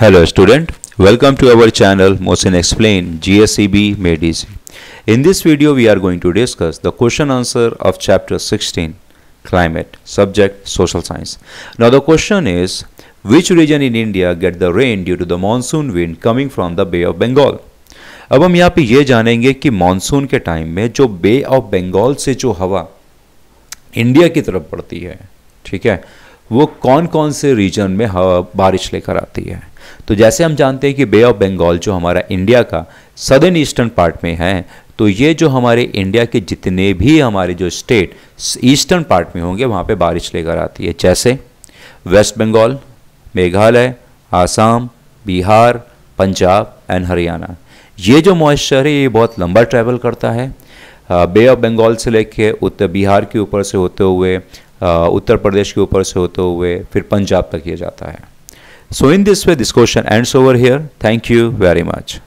Hello student, welcome to our channel Mosin Explain GSEB Made Easy. In this video we are going to discuss the question answer of chapter 16 Climate, subject Social Science. Now the question is which region in India get the rain due to the monsoon wind coming from the Bay of Bengal? अब हम यहाँ पे ये जानेंगे कि monsoon के time में जो बे ऑफ बंगाल से जो हवा इंडिया की तरफ पड़ती है ठीक है वो कौन कौन से रीजन में हवा बारिश लेकर आती है तो जैसे हम जानते हैं कि बे ऑफ बंगाल जो हमारा इंडिया का सदर्न ईस्टर्न पार्ट में है तो ये जो हमारे इंडिया के जितने भी हमारे जो स्टेट ईस्टर्न पार्ट में होंगे वहाँ पे बारिश लेकर आती है जैसे वेस्ट बंगाल मेघालय आसाम बिहार पंजाब एंड हरियाणा ये जो मॉइस्चर है ये बहुत लंबा ट्रैवल करता है बे ऑफ बंगाल से लेके उत्तर बिहार के ऊपर से होते हुए उत्तर प्रदेश के ऊपर से होते हुए फिर पंजाब तक ये जाता है so in this way this question ends over here thank you very much